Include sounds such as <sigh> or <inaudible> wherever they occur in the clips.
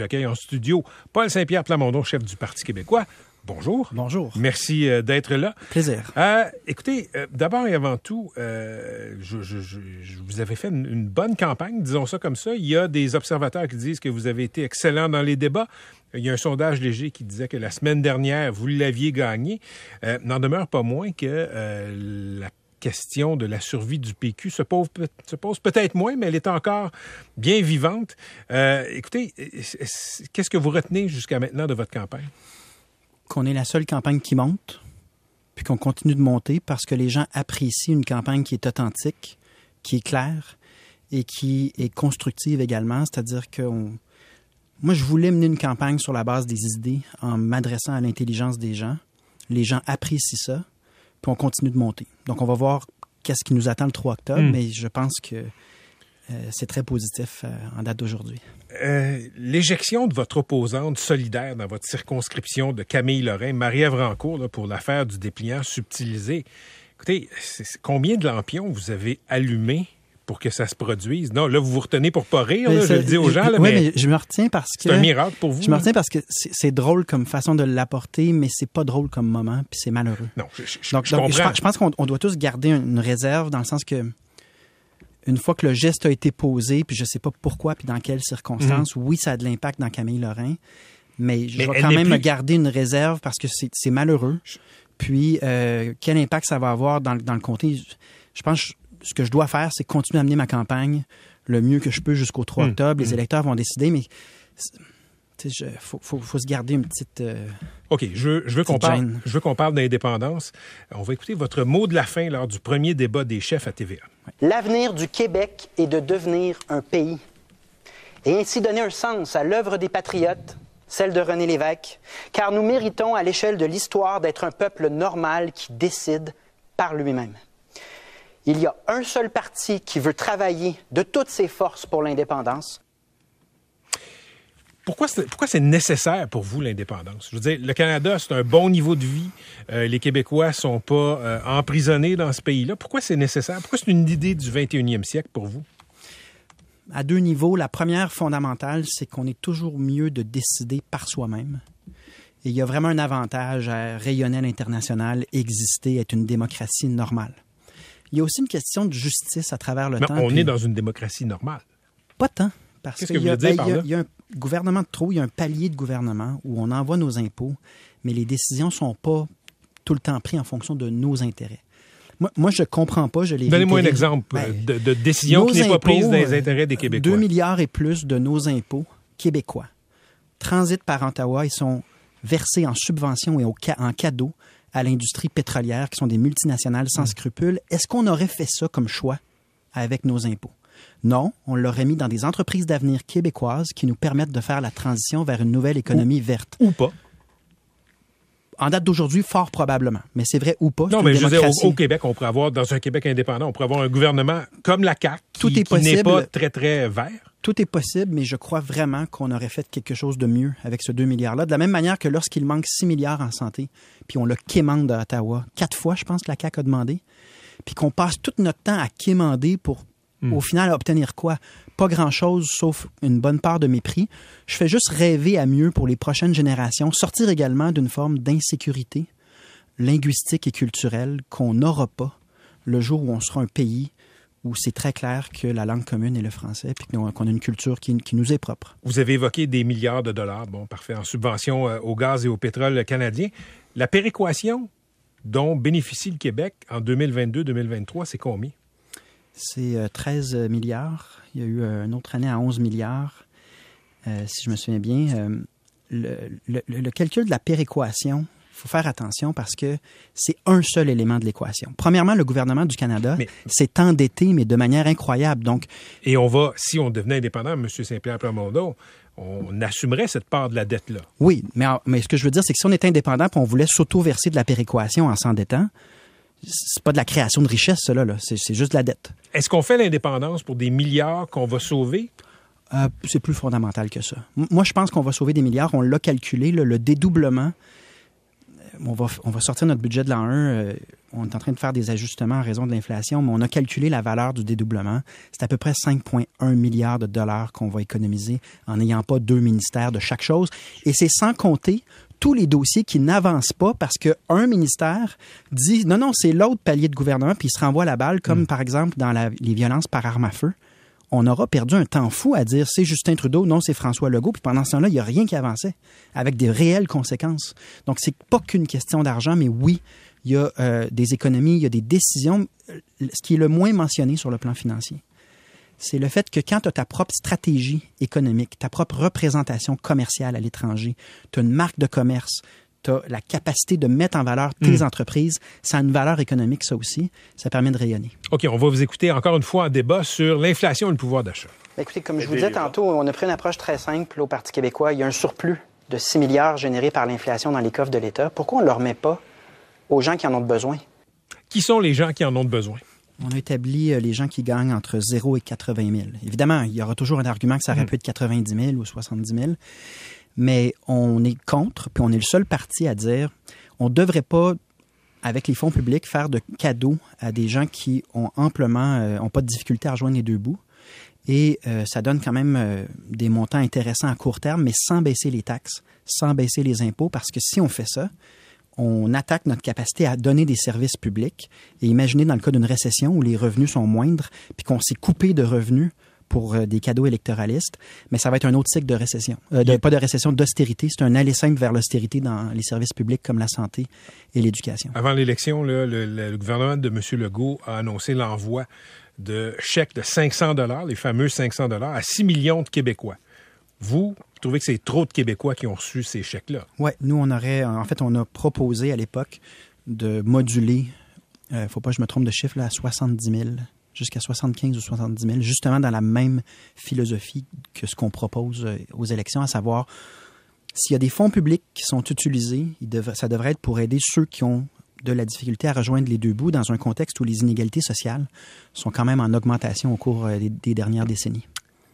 J'accueille en studio Paul Saint-Pierre Plamondon, chef du Parti québécois. Bonjour. Bonjour. Merci euh, d'être là. Plaisir. Euh, écoutez, euh, d'abord et avant tout, je, vous avez fait une, bonne campagne, disons ça comme ça. Il y a des observateurs qui disent que vous avez été excellent dans les débats. Il y a un sondage léger qui disait que la semaine dernière, vous l'aviez gagné. N'en demeure pas moins que la question de la survie du PQ se pose, peut-être moins, mais elle est encore bien vivante. Euh, écoutez, qu'est-ce que vous retenez jusqu'à maintenant de votre campagne? Qu'on est la seule campagne qui monte, puis qu'on continue de monter parce que les gens apprécient une campagne qui est authentique, qui est claire et qui est constructive également, c'est-à-dire que moi, je voulais mener une campagne sur la base des idées en m'adressant à l'intelligence des gens. Les gens apprécient ça puis on continue de monter. Donc, on va voir qu'est-ce qui nous attend le 3 octobre, hmm. mais je pense que euh, c'est très positif euh, en date d'aujourd'hui. Euh, l'éjection de votre opposante solidaire dans votre circonscription de Camille Lorrain, Marie-Ève pour l'affaire du dépliant subtilisé. Écoutez, combien de lampions vous avez allumés pour que ça se produise. Non, là, vous vous retenez pour pas rire, je le dis aux gens. oui, mais, je me retiens parce que... C'est un miracle pour vous. Je me retiens parce que c'est drôle comme façon de l'apporter, mais c'est pas drôle comme moment, puis c'est malheureux. Non, je, donc, je pense qu'on doit tous garder une réserve dans le sens que une fois que le geste a été posé, puis je sais pas pourquoi, puis dans quelles circonstances, mhm. oui, ça a de l'impact dans Camille Lorrain, mais je vais quand même garder une réserve parce que c'est malheureux. Puis, euh, quel impact ça va avoir dans, le comté? Je pense ce que je dois faire, c'est continuer à mener ma campagne le mieux que je peux jusqu'au 3 hmm. octobre. Les hmm. électeurs vont décider, mais il faut, se garder une petite. Euh, OK, je, veux qu'on parle, d'indépendance. On va écouter votre mot de la fin lors du premier débat des chefs à TVA. L'avenir du Québec est de devenir un pays et ainsi donner un sens à l'œuvre des patriotes, celle de René Lévesque, car nous méritons à l'échelle de l'histoire d'être un peuple normal qui décide par lui-même. Il y a un seul parti qui veut travailler de toutes ses forces pour l'indépendance. Pourquoi c'est, nécessaire pour vous l'indépendance? Je veux dire, le Canada, c'est un bon niveau de vie. Euh, les Québécois sont pas euh, emprisonnés dans ce pays-là. Pourquoi c'est nécessaire? Pourquoi c'est une idée du 21e siècle pour vous? À deux niveaux. La première fondamentale, c'est qu'on est toujours mieux de décider par soi-même. Et il y a vraiment un avantage à rayonner à l'international, exister, être une démocratie normale. Il y a aussi une question de justice à travers le temps. temps. On est dans une démocratie normale. Pas tant. Parce qu'il y, il y, a un gouvernement de trop, il y a un palier de gouvernement où on envoie nos impôts, mais les décisions ne sont pas tout le temps prises en fonction de nos intérêts. Moi, je ne comprends pas. Je Donnez-moi un exemple euh, ben, de, décision qui n'est pas prise dans les euh, intérêts des Québécois. 2 milliards et plus de nos impôts québécois transitent par Ottawa. Ils sont versés en subvention et au, en cadeau à l'industrie pétrolière, qui sont des multinationales sans mm. scrupules. Est-ce qu'on aurait fait ça comme choix avec nos impôts? Non, on l'aurait mis dans des entreprises d'avenir québécoises qui nous permettent de faire la transition vers une nouvelle économie verte. Ou pas. En date d'aujourd'hui, fort probablement. Mais c'est vrai ou pas. Non, mais je veux dire, au, Québec, on pourrait avoir, dans un Québec indépendant, on pourrait avoir un gouvernement comme la CAQ qui n'est pas très, très vert tout est possible, mais je crois vraiment qu'on aurait fait quelque chose de mieux avec ce 2 milliards-là. De la même manière que lorsqu'il manque 6 milliards en santé, puis on le quémande à Ottawa, quatre fois, je pense, que la CAQ a demandé, puis qu'on passe tout notre temps à quémander pour, hmm. au final, obtenir quoi? Pas grand-chose, sauf une bonne part de mépris. Je fais juste rêver à mieux pour les prochaines générations, sortir également d'une forme d'insécurité linguistique et culturelle qu'on n'aura pas le jour où on sera un pays où c'est très clair que la langue commune est le français, puis qu'on a une culture qui, nous est propre. Vous avez évoqué des milliards de dollars, bon, parfait, en subvention euh, au gaz et au pétrole canadien. La péréquation dont bénéficie le Québec en 2022-2023, c'est combien? C'est 13 euh, milliards. Il y a eu euh, une autre année à 11 milliards, si je me souviens bien. le, calcul de la péréquation, faut faire attention parce que c'est un seul élément de l'équation. Premièrement, le gouvernement du Canada s'est endetté, mais de manière incroyable. Donc, et on va, si on devenait indépendant, M. Saint-Pierre Plamondon, on assumerait cette part de la dette-là. Oui, mais, mais ce que je veux dire, c'est que si on est indépendant et on voulait s'auto-verser de la péréquation en s'endettant, c'est pas de la création de richesse, cela, là. C'est juste de la dette. Est-ce qu'on fait l'indépendance pour des milliards qu'on va sauver? Euh, c'est plus fondamental que ça. moi, je pense qu'on va sauver des milliards. On l'a calculé, le dédoublement on va, on va sortir notre budget de l'an 1. Euh, on est en train de faire des ajustements en raison de l'inflation, mais on a calculé la valeur du dédoublement. C'est à peu près 5,1 milliards de dollars qu'on va économiser en n'ayant pas deux ministères de chaque chose. Et c'est sans compter tous les dossiers qui n'avancent pas parce qu'un ministère dit non, non, c'est l'autre palier de gouvernement, puis il se renvoie la balle, comme hmm. par exemple dans les violences par arme à feu on aura perdu un temps fou à dire c'est Justin Trudeau, non, c'est François Legault. Puis pendant ce temps-là, il n'y a rien qui avançait avec des réelles conséquences. Donc, c'est pas qu'une question d'argent, mais oui, il y a euh, des économies, il y a des décisions. Euh, ce qui est le moins mentionné sur le plan financier, c'est le fait que quand tu as ta propre stratégie économique, ta propre représentation commerciale à l'étranger, tu as une marque de commerce, tu la capacité de mettre en valeur tes hmm. entreprises. Ça a une valeur économique, ça aussi. Ça permet de rayonner. OK, on va vous écouter encore une fois un débat sur l'inflation et le pouvoir d'achat. Ben, écoutez, comme je vous disais tantôt, on a pris une approche très simple au Parti québécois. Il y a un surplus de 6 milliards générés par l'inflation dans les coffres de l'État. Pourquoi on ne le remet pas aux gens qui en ont besoin? Qui sont les gens qui en ont besoin? On a établi euh, les gens qui gagnent entre 0 et 80 000. Évidemment, il y aura toujours un argument que ça aurait hmm. pu être 90 000 ou 70 000 mais on est contre, puis on est le seul parti à dire on ne devrait pas, avec les fonds publics, faire de cadeaux à des gens qui ont amplement, euh, pas de difficulté à rejoindre les deux bouts. Et euh, ça donne quand même euh, des montants intéressants à court terme, mais sans baisser les taxes, sans baisser les impôts, parce que si on fait ça, on attaque notre capacité à donner des services publics. Et imaginez dans le cas d'une récession où les revenus sont moindres, puis qu'on s'est coupé de revenus pour euh, des cadeaux électoralistes, mais ça va être un autre cycle de récession. Euh, pas de récession, d'austérité. C'est un aller simple vers l'austérité dans les services publics comme la santé et l'éducation. Avant l'élection, le, gouvernement de M. Legault a annoncé l'envoi de chèques de 500 dollars, les fameux 500 dollars, à 6 millions de Québécois. Vous, trouvez que c'est trop de Québécois qui ont reçu ces chèques-là? Oui, nous, on aurait, en fait, on a proposé à l'époque de moduler, ne euh, faut pas que je me trompe de chiffre, à 70 000 jusqu'à 75 ou 70 000, justement dans la même philosophie que ce qu'on propose euh, aux élections, à savoir s'il y a des fonds publics qui sont utilisés, ça devrait être pour aider ceux qui ont de la difficulté à rejoindre les deux bouts dans un contexte où les inégalités sociales sont quand même en augmentation au cours euh, des dernières décennies.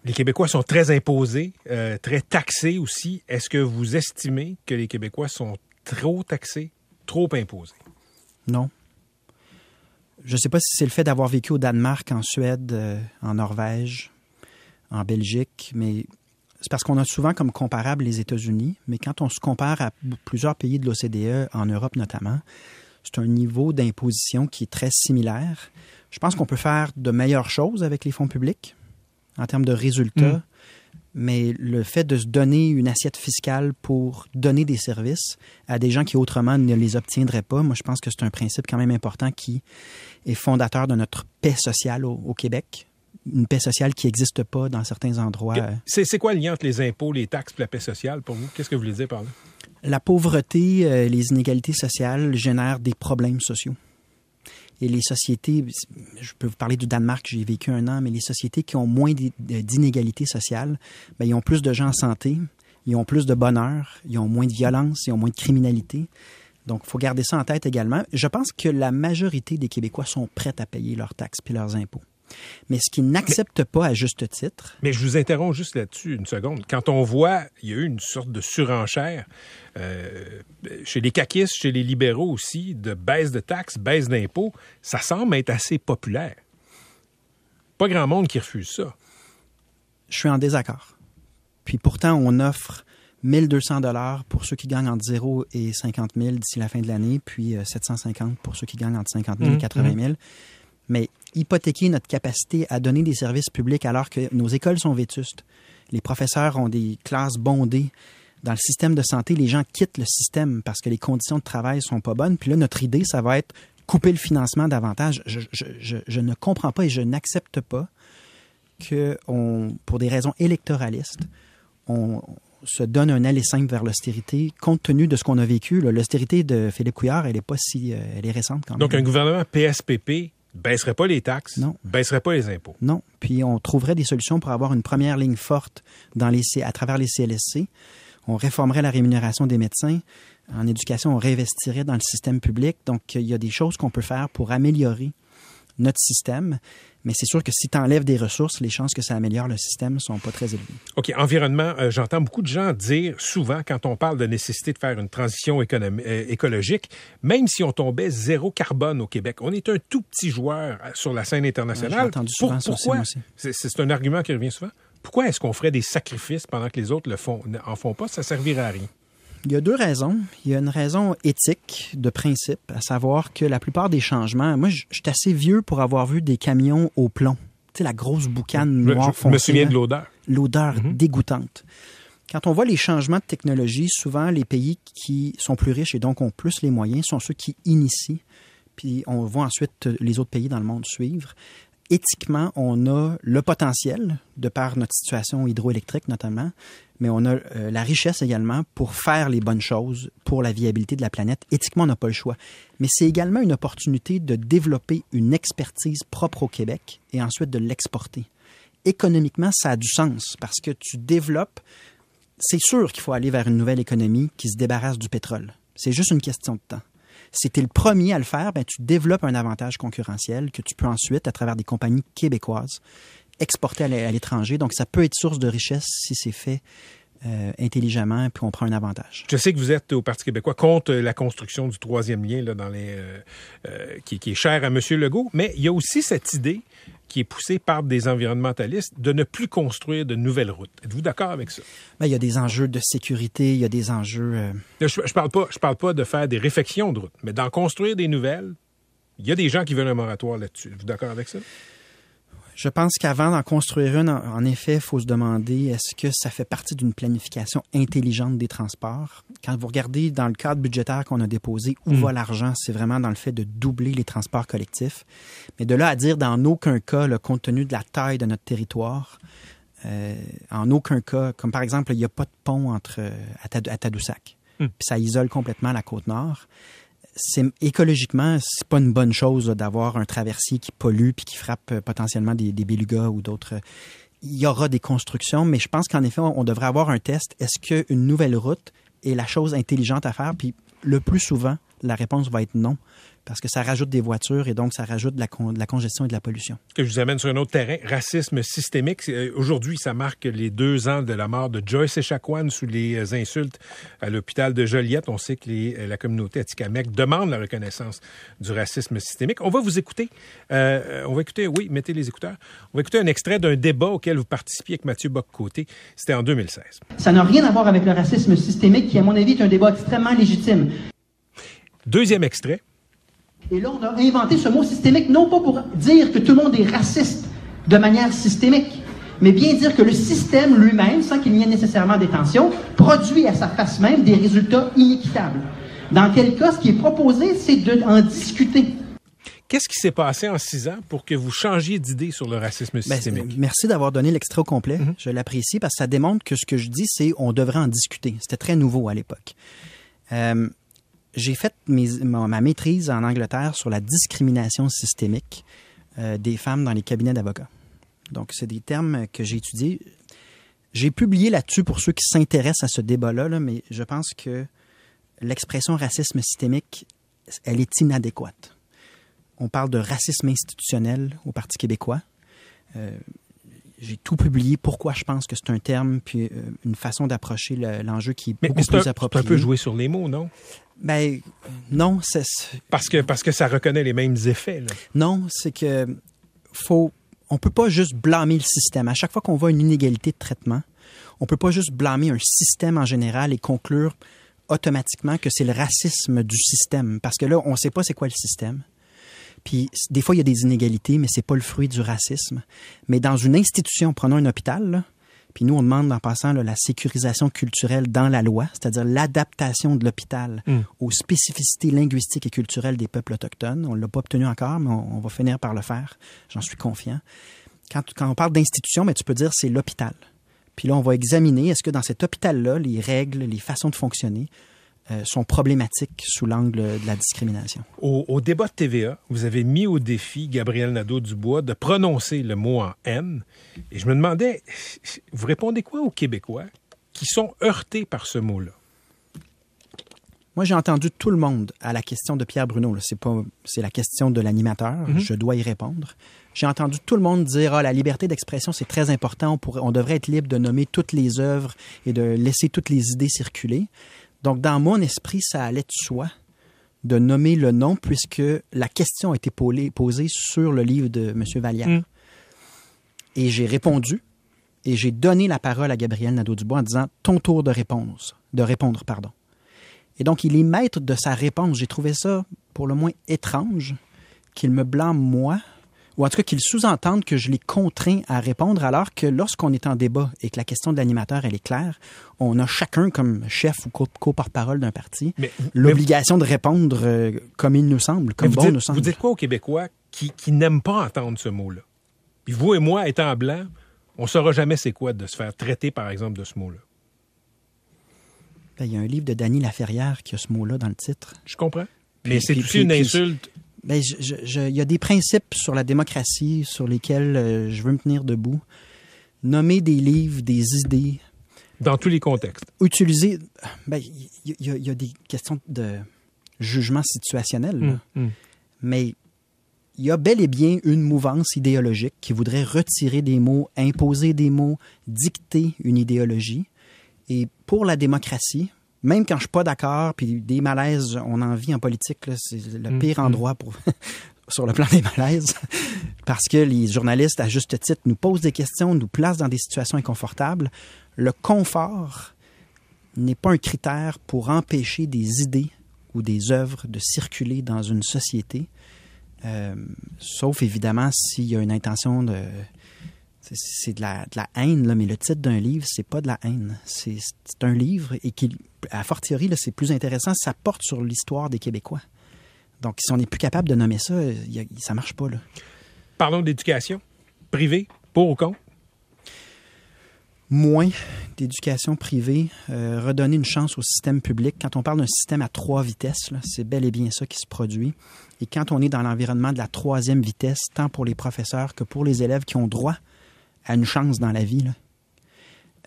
Les Québécois sont très imposés, euh, très taxés aussi. Est-ce que vous estimez que les Québécois sont trop taxés, trop imposés? Non, je ne sais pas si c'est le fait d'avoir vécu au Danemark, en Suède, euh, en Norvège, en Belgique, mais c'est parce qu'on a souvent comme comparable les États-Unis, mais quand on se compare à plusieurs pays de l'OCDE, en Europe notamment, c'est un niveau d'imposition qui est très similaire. Je pense qu'on peut faire de meilleures choses avec les fonds publics en termes de résultats. Mmh mais le fait de se donner une assiette fiscale pour donner des services à des gens qui autrement ne les obtiendraient pas, moi je pense que c'est un principe quand même important qui est fondateur de notre paix sociale au, Québec. Une paix sociale qui n'existe pas dans certains endroits. C'est quoi le lien entre les impôts, les taxes la paix sociale pour vous? Qu'est-ce que vous voulez dire par là? La pauvreté, euh, les inégalités sociales génèrent des problèmes sociaux et les sociétés, je peux vous parler du Danemark, j'y ai vécu un an, mais les sociétés qui ont moins d'inégalités sociales, bien, ils ont plus de gens en santé, ils ont plus de bonheur, ils ont moins de violence, ils ont moins de criminalité. Donc, il faut garder ça en tête également. Je pense que la majorité des Québécois sont prêts à payer leurs taxes puis leurs impôts mais ce qu'ils n'acceptent pas à juste titre. Mais je vous interromps juste là-dessus une seconde. Quand on voit, il y a eu une sorte de surenchère euh, chez les caquistes, chez les libéraux aussi, de baisse de taxes, baisse d'impôts, ça semble être assez populaire. Pas grand monde qui refuse ça. Je suis en désaccord. Puis pourtant, on offre 1200 dollars pour ceux qui gagnent entre 0 et 50 000 d'ici la fin de l'année, puis 750 euh, pour ceux qui gagnent entre 50 000 et 80 mmh, 000 mais hypothéquer notre capacité à donner des services publics alors que nos écoles sont vétustes, les professeurs ont des classes bondées. Dans le système de santé, les gens quittent le système parce que les conditions de travail sont pas bonnes. Puis là, notre idée, ça va être couper le financement davantage. Je, ne comprends pas et je n'accepte pas que, on, pour des raisons électoralistes, on, se donne un aller simple vers l'austérité, compte tenu de ce qu'on a vécu. L'austérité de Philippe Couillard, elle est pas si, euh, elle est récente quand même. Donc un gouvernement PSPP baisserait pas les taxes, non. baisserait pas les impôts. Non. Puis on trouverait des solutions pour avoir une première ligne forte dans à travers les CLSC. On réformerait la rémunération des médecins. En éducation, on réinvestirait dans le système public. Donc, il y a des choses qu'on peut faire pour améliorer notre système. Mais c'est sûr que si tu enlèves des ressources, les chances que ça améliore le système sont pas très élevées. OK. Environnement, euh, j'entends beaucoup de gens dire souvent, quand on parle de nécessité de faire une transition euh, écologique, même si on tombait zéro carbone au Québec, on est un tout petit joueur euh, sur la scène internationale. Ouais, Pour, pourquoi? C'est un argument qui revient souvent. Pourquoi est-ce qu'on ferait des sacrifices pendant que les autres le font, en font pas? Ça servirait à rien. Il y a deux raisons. Il y a une raison éthique, de principe, à savoir que la plupart des changements, moi, je suis assez vieux pour avoir vu des camions au plomb. Tu sais, la grosse boucane noire foncée. Je me souviens de l'odeur. L'odeur mhm. dégoûtante. Quand on voit les changements de technologie, souvent les pays qui sont plus riches et donc ont plus les moyens sont ceux qui initient puis on voit ensuite les autres pays dans le monde suivre éthiquement, on a le potentiel, de par notre situation hydroélectrique notamment, mais on a euh, la richesse également pour faire les bonnes choses pour la viabilité de la planète. Éthiquement, on n'a pas le choix. Mais c'est également une opportunité de développer une expertise propre au Québec et ensuite de l'exporter. Économiquement, ça a du sens parce que tu développes, c'est sûr qu'il faut aller vers une nouvelle économie qui se débarrasse du pétrole. C'est juste une question de temps si tu es le premier à le faire, ben, tu développes un avantage concurrentiel que tu peux ensuite, à travers des compagnies québécoises, exporter à l'étranger. Donc, ça peut être source de richesse si c'est fait euh, intelligemment, puis on prend un avantage. Je sais que vous êtes au Parti québécois contre la construction du troisième lien dans les, euh, euh, qui, est cher à M. Legault, mais il y a aussi cette idée qui est poussée par des environnementalistes de ne plus construire de nouvelles routes. Êtes-vous d'accord avec ça? Ben, il y a des enjeux de sécurité, il y a des enjeux... Je, ne parle pas, parle pas de faire des réfections de routes, mais d'en construire des nouvelles, il y a des gens qui veulent un moratoire là-dessus. Êtes-vous d'accord avec ça? Je pense qu'avant d'en construire une, en effet, il faut se demander est-ce que ça fait partie d'une planification intelligente des transports? Quand vous regardez dans le cadre budgétaire qu'on a déposé, où mm. va l'argent? C'est vraiment dans le fait de doubler les transports collectifs. Mais de là à dire, dans aucun cas, le compte tenu de la taille de notre territoire, euh, en aucun cas, comme par exemple, il n'y a pas de pont entre, à, euh, Tadoussac. Mm. Puis ça isole complètement la côte nord c'est écologiquement, c'est pas une bonne chose d'avoir un traversier qui pollue puis qui frappe euh, potentiellement des, des bélugas ou d'autres. Euh, il y aura des constructions, mais je pense qu'en effet, on, on devrait avoir un test. Est-ce qu'une nouvelle route est la chose intelligente à faire? Puis le plus souvent, la réponse va être non parce que ça rajoute des voitures et donc ça rajoute de la, la congestion et de la pollution. Que je vous amène sur un autre terrain, racisme systémique. Euh, aujourd'hui, ça marque les deux ans de la mort de Joyce Echaquan sous les euh, insultes à l'hôpital de Joliette. On sait que euh, la communauté atikamekw demande la reconnaissance du racisme systémique. On va vous écouter. on va écouter, oui, mettez les écouteurs. On va écouter un extrait d'un débat auquel vous participiez avec Mathieu bock C'était en 2016. Ça n'a rien à voir avec le racisme systémique qui, à mon avis, est un débat extrêmement légitime. Deuxième extrait. Et là, on a inventé ce mot systémique, non pas pour dire que tout le monde est raciste de manière systémique, mais bien dire que le système lui-même, sans qu'il n'y ait nécessairement des tensions, produit à sa face même des résultats inéquitables. Dans quel cas, ce qui est proposé, c'est d'en discuter. Qu'est-ce qui s'est passé en six ans pour que vous changiez d'idée sur le racisme ben, systémique? merci d'avoir donné l'extra complet. Mhm. Je l'apprécie parce que ça démontre que ce que je dis, c'est on devrait en discuter. C'était très nouveau à l'époque. Euh, j'ai fait ma, maîtrise en Angleterre sur la discrimination systémique euh, des femmes dans les cabinets d'avocats. Donc, c'est des termes que j'ai étudiés. J'ai publié là-dessus pour ceux qui s'intéressent à ce débat-là, mais je pense que l'expression racisme systémique, elle est inadéquate. On parle de racisme institutionnel au Parti québécois. Euh, j'ai tout publié pourquoi je pense que c'est un terme puis euh, une façon d'approcher l'enjeu qui est beaucoup plus jouer sur les mots, non? Ben non, c'est parce que parce que ça reconnaît les mêmes effets. Non, c'est que faut on peut pas juste blâmer le système. À chaque fois qu'on voit une inégalité de traitement, on peut pas juste blâmer un système en général et conclure automatiquement que c'est le racisme du système parce que là on sait pas c'est quoi le système. Puis des fois, il y a des inégalités, mais c'est pas le fruit du racisme. Mais dans une institution, prenons un hôpital, puis nous, on demande en passant la sécurisation culturelle dans la loi, c'est-à-dire l'adaptation de l'hôpital hmm. aux spécificités linguistiques et culturelles des peuples autochtones. On ne l'a pas obtenu encore, mais on, va finir par le faire. J'en suis confiant. Quand, on parle d'institution, mais tu peux dire c'est l'hôpital. Puis là, on va examiner est-ce que dans cet hôpital-là, les règles, les façons de fonctionner euh, sont problématiques sous l'angle de la discrimination. Au, débat de TVA, vous avez mis au défi Gabriel Nadeau-Dubois de prononcer le mot en haine. Et je me demandais, vous répondez quoi aux Québécois qui sont heurtés par ce mot-là? Moi, j'ai entendu tout le monde à la question de Pierre Bruno. C'est pas, c'est la question de l'animateur. Mhm. Je dois y répondre. J'ai entendu tout le monde dire ah la liberté d'expression c'est très important. On, on devrait être libre de nommer toutes les œuvres et de laisser toutes les idées circuler. Donc, dans mon esprit, ça allait de soi de nommer le nom puisque la question a été posée sur le livre de M. Vallière. Mm. Et j'ai répondu et j'ai donné la parole à Gabriel Nadeau-Dubois en disant ton tour de réponse, de répondre, pardon. Et donc, il est maître de sa réponse. J'ai trouvé ça pour le moins étrange qu'il me blâme, moi, ou en tout cas qu'ils sous-entendent que je les contrains à répondre, alors que lorsqu'on est en débat et que la question de l'animateur, elle est claire, on a chacun comme chef ou co-porte-parole d'un parti l'obligation de répondre euh, comme il nous semble, comme bon nous semble. Vous dites quoi aux Québécois qui, n'aiment pas entendre ce mot-là? Puis vous et moi, étant blancs, on ne saura jamais c'est quoi de se faire traiter, par exemple, de ce mot-là. Ben, il y a un livre de Danny Laferrière qui a ce mot-là dans le titre. Je comprends. Mais c'est aussi une insulte ben, il y a des principes sur la démocratie sur lesquels euh, je veux me tenir debout. Nommer des livres, des idées. Dans tous les contextes. Utiliser. Ben, il, y a, des questions de jugement situationnel. Hum, hum. Mais il y a bel et bien une mouvance idéologique qui voudrait retirer des mots, imposer des mots, dicter une idéologie. Et pour la démocratie, même quand je suis pas d'accord, puis des malaises, on en vit en politique, c'est le mm, pire mm. endroit pour <laughs> sur le plan des malaises, <laughs> parce que les journalistes, à juste titre, nous posent des questions, nous placent dans des situations inconfortables. Le confort n'est pas un critère pour empêcher des idées ou des œuvres de circuler dans une société, euh, sauf évidemment s'il y a une intention de c'est de la, haine, mais le titre d'un livre, c'est pas de la haine. C'est un livre et qui, à fortiori, c'est plus intéressant, ça porte sur l'histoire des Québécois. Donc, si on n'est plus capable de nommer ça, ça ne ça marche pas. Parlons d'éducation privée, pour ou contre? Moins d'éducation privée, euh, redonner une chance au système public. Quand on parle d'un système à trois vitesses, c'est bel et bien ça qui se produit. Et quand on est dans l'environnement de la troisième vitesse, tant pour les professeurs que pour les élèves qui ont droit à une chance dans la vie.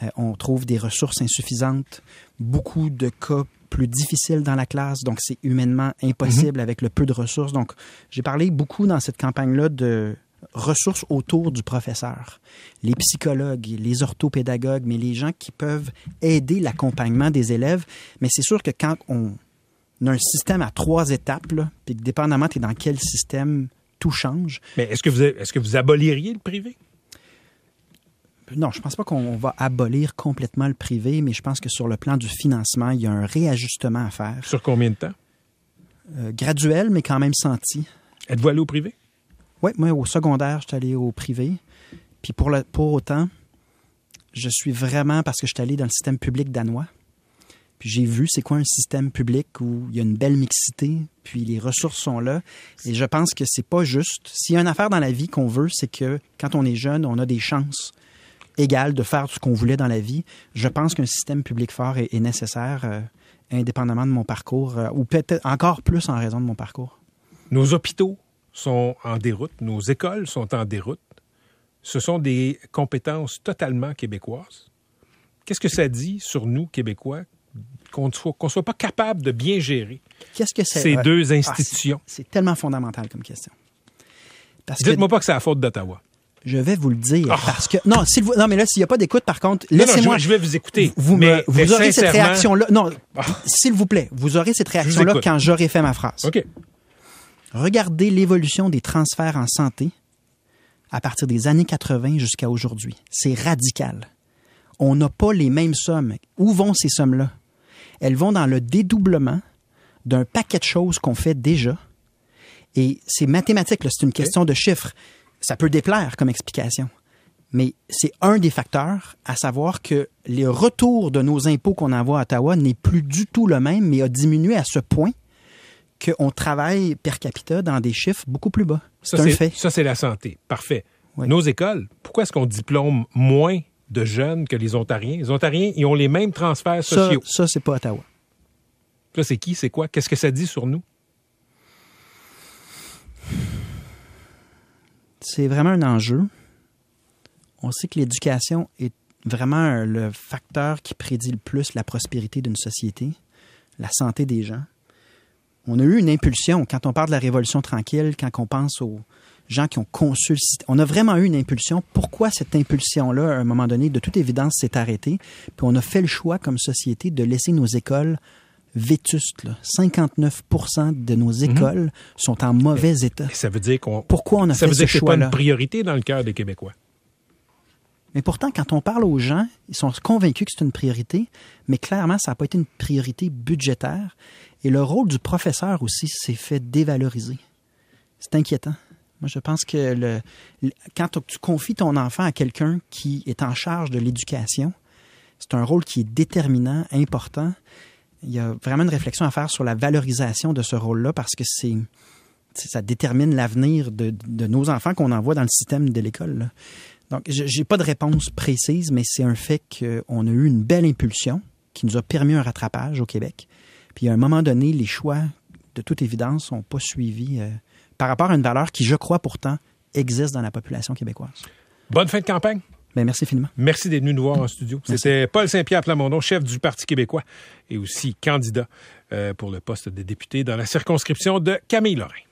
Euh, on trouve des ressources insuffisantes, beaucoup de cas plus difficiles dans la classe, donc c'est humainement impossible mhm. avec le peu de ressources. Donc, j'ai parlé beaucoup dans cette campagne-là de ressources autour du professeur, les psychologues, les orthopédagogues, mais les gens qui peuvent aider l'accompagnement des élèves. Mais c'est sûr que quand on a un système à trois étapes, là, puis que dépendamment, tu es dans quel système, tout change. Mais est-ce que, est -ce que vous aboliriez le privé? non, je pense pas qu'on va abolir complètement le privé, mais je pense que sur le plan du financement, il y a un réajustement à faire. Sur combien de temps? Euh, graduel, mais quand même senti. Êtes-vous allé au privé? Oui, moi, au secondaire, je suis allé au privé. Puis pour, pour autant, je suis vraiment, parce que je suis allé dans le système public danois, puis j'ai vu c'est quoi un système public où il y a une belle mixité, puis les ressources sont là. Et je pense que c'est pas juste. S'il y a une affaire dans la vie qu'on veut, c'est que quand on est jeune, on a des chances égale de faire ce qu'on voulait dans la vie. Je pense qu'un système public fort est, nécessaire, euh, indépendamment de mon parcours, euh, ou peut-être encore plus en raison de mon parcours. Nos hôpitaux sont en déroute, nos écoles sont en déroute. Ce sont des compétences totalement québécoises. Qu'est-ce que ça dit sur nous, Québécois, qu'on soit, soit pas capable de bien gérer que ces deux ah, institutions? c'est tellement fondamental comme question. Dites-moi pas que c'est la faute d'Ottawa. Je vais vous le dire ah. parce que non, vous, non mais là s'il n'y a pas d'écoute par contre, laissez-moi. Je, vais vous écouter. Vous, mais, vous aurez cette réaction là. Non, ah. s'il vous plaît, vous aurez cette réaction là quand j'aurai fait ma phrase. Ok. Regardez l'évolution des transferts en santé à partir des années 80 jusqu'à aujourd'hui. C'est radical. On n'a pas les mêmes sommes. Où vont ces sommes-là? Elles vont dans le dédoublement d'un paquet de choses qu'on fait déjà. Et c'est mathématique, c'est une question de chiffres ça peut déplaire comme explication. Mais c'est un des facteurs, à savoir que les retours de nos impôts qu'on envoie à Ottawa n'est plus du tout le même, mais a diminué à ce point qu'on travaille per capita dans des chiffres beaucoup plus bas. C'est un fait. Ça, c'est la santé. Parfait. Nos écoles, pourquoi est-ce qu'on diplôme moins de jeunes que les Ontariens? Les Ontariens, ils ont les mêmes transferts sociaux. Ça, ça c'est pas Ottawa. Ça, c'est qui? C'est quoi? Qu'est-ce que ça dit sur nous? c'est vraiment un enjeu. On sait que l'éducation est vraiment le facteur qui prédit le plus la prospérité d'une société, la santé des gens. On a eu une impulsion quand on parle de la révolution tranquille, quand on pense aux gens qui ont conçu le système. On a vraiment eu une impulsion. Pourquoi cette impulsion-là, à un moment donné, de toute évidence, s'est arrêtée? Puis on a fait le choix comme société de laisser nos écoles vétustes. 59 de nos mhm. écoles sont en mauvais état. ça veut dire qu'on. Pourquoi on a ça fait ce choix pas une priorité dans le cœur des Québécois. Mais pourtant, quand on parle aux gens, ils sont convaincus que c'est une priorité, mais clairement, ça n'a pas été une priorité budgétaire. Et le rôle du professeur aussi s'est fait dévaloriser. C'est inquiétant. Moi, je pense que quand tu confies ton enfant à quelqu'un qui est en charge de l'éducation, c'est un rôle qui est déterminant, important, il y a vraiment une réflexion à faire sur la valorisation de ce rôle-là parce que c'est ça détermine l'avenir de, nos enfants qu'on envoie dans le système de l'école. Donc, j'ai pas de réponse précise, mais c'est un fait qu'on a eu une belle impulsion qui nous a permis un rattrapage au Québec. Puis à un moment donné, les choix, de toute évidence, sont pas suivi euh, par rapport à une valeur qui, je crois pourtant, existe dans la population québécoise. Bonne fin de campagne. Ben, merci Merci d'être venu nous voir en studio. C'était Paul Saint-Pierre Plamondon, chef du Parti québécois et aussi candidat euh, pour le poste de député dans la circonscription de Camille Lorrain.